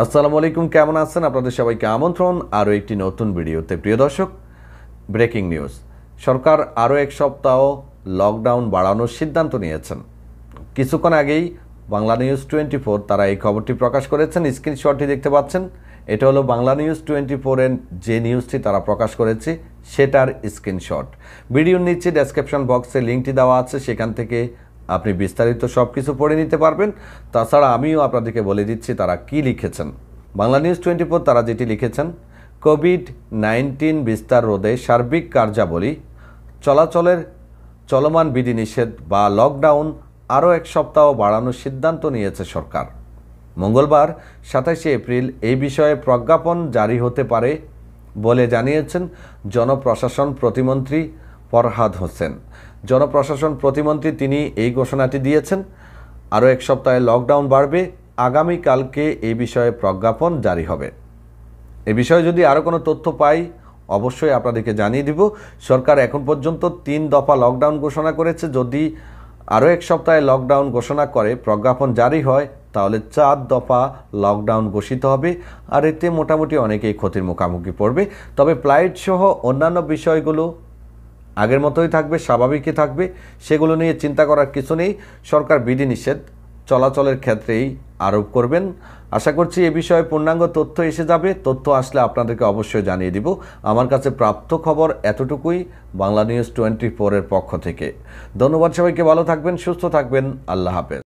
আসসালামু আলাইকুম কেমন আছেন আপনাদের সবাইকে আমন্ত্রণ আরও একটি নতুন ভিডিওতে প্রিয় দর্শক ব্রেকিং নিউজ সরকার আরও এক সপ্তাহ লকডাউন বাড়ানোর সিদ্ধান্ত নিয়েছেন কিছুক্ষণ আগেই বাংলা নিউজ টোয়েন্টি ফোর তারা এই খবরটি প্রকাশ করেছেন স্ক্রিনশটটি দেখতে পাচ্ছেন এটা হলো বাংলা নিউজ টোয়েন্টি ফোরের যে নিউজটি তারা প্রকাশ করেছে সেটার স্ক্রিনশট ভিডিওর নিচে ডেসক্রিপশন বক্সে লিঙ্কটি দেওয়া আছে সেখান থেকে আপনি বিস্তারিত সব কিছু পড়ে নিতে পারবেন তাছাড়া আমিও আপনাদেরকে বলে দিচ্ছি তারা কি লিখেছেন বাংলা নিউজ টোয়েন্টি ফোর তারা যেটি লিখেছেন কোভিড নাইন্টিন বিস্তার রোধে সার্বিক কার্যাবলী চলাচলের চলমান বিধিনিষেধ বা লকডাউন আরও এক সপ্তাহ বাড়ানোর সিদ্ধান্ত নিয়েছে সরকার মঙ্গলবার সাতাশে এপ্রিল এই বিষয়ে প্রজ্ঞাপন জারি হতে পারে বলে জানিয়েছেন জনপ্রশাসন প্রতিমন্ত্রী ফরহাদ হোসেন জনপ্রশাসন প্রতিমন্ত্রী তিনি এই ঘোষণাটি দিয়েছেন আরও এক সপ্তাহে লকডাউন বাড়বে আগামীকালকে এই বিষয়ে প্রজ্ঞাপন জারি হবে এ বিষয়ে যদি আরও কোনো তথ্য পাই অবশ্যই আপনাদেরকে জানিয়ে দিব সরকার এখন পর্যন্ত তিন দফা লকডাউন ঘোষণা করেছে যদি আরও এক সপ্তাহে লকডাউন ঘোষণা করে প্রজ্ঞাপন জারি হয় তাহলে চার দফা লকডাউন ঘোষিত হবে আর এতে মোটামুটি অনেকেই ক্ষতির মুখোমুখি পড়বে তবে ফ্লাইট সহ অন্যান্য বিষয়গুলো আগের মতোই থাকবে স্বাভাবিকই থাকবে সেগুলো নিয়ে চিন্তা করার কিছু নেই সরকার বিধিনিষেধ চলাচলের ক্ষেত্রেই আরোপ করবেন আশা করছি এ বিষয়ে পূর্ণাঙ্গ তথ্য এসে যাবে তথ্য আসলে আপনাদেরকে অবশ্যই জানিয়ে দিব আমার কাছে প্রাপ্ত খবর এতটুকুই বাংলা নিউজ টোয়েন্টি ফোরের পক্ষ থেকে ধন্যবাদ সবাইকে ভালো থাকবেন সুস্থ থাকবেন আল্লাহ হাফেজ